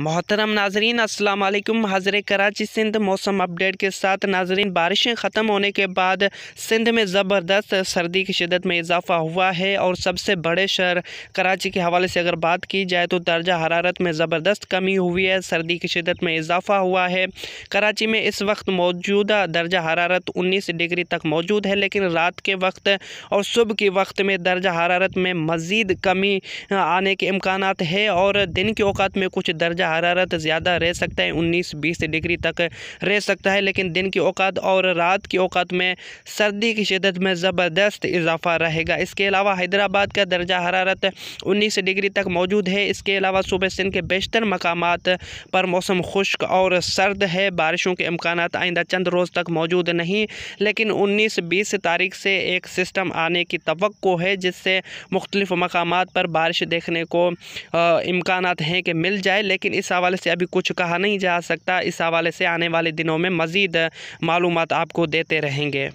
मोहतरम नाजरीन अस्सलाम वालेकुम हाजिर कराची सिंध मौसम अपडेट के साथ नाजरीन बारिशें ख़त्म होने के बाद सिंध में ज़बरदस्त सर्दी की शिदत में इजाफा हुआ है और सबसे बड़े शहर कराची के हवाले से अगर बात की जाए तो दर्जा हरारत में ज़बरदस्त कमी हुई है सर्दी की शिदत में इजाफा हुआ है कराची में इस वक्त मौजूदा दर्जा हरारत उन्नीस डिग्री तक मौजूद है लेकिन रात के वक्त और सुबह के वक्त में दर्जा हरारत में मज़ीद कमी आने के इम्कान है और दिन के अवत में कुछ दर्जा दर्जा हरारत ज़्यादा रह सकता है उन्नीस बीस डिग्री तक रह सकता है लेकिन दिन की औकात और रात की औकात में सर्दी की शिदत में ज़बरदस्त इजाफा रहेगा इसके अलावा हैदराबाद का दर्जा हरारत उन्नीस डिग्री तक मौजूद है इसके अलावा सूबे सिंध के बेशतर मकाम पर मौसम खुश्क और सर्द है बारिशों के अमकान आइंदा चंद रोज़ तक मौजूद नहीं लेकिन उन्नीस बीस तारीख से एक सिस्टम आने की तो है जिससे मुख्तलिफ़ मकाम पर बारिश देखने को इम्कान हैं कि मिल जाए लेकिन लेकिन इस हवाले से अभी कुछ कहा नहीं जा सकता इस हवाले से आने वाले दिनों में मज़ीद मालूम आपको देते रहेंगे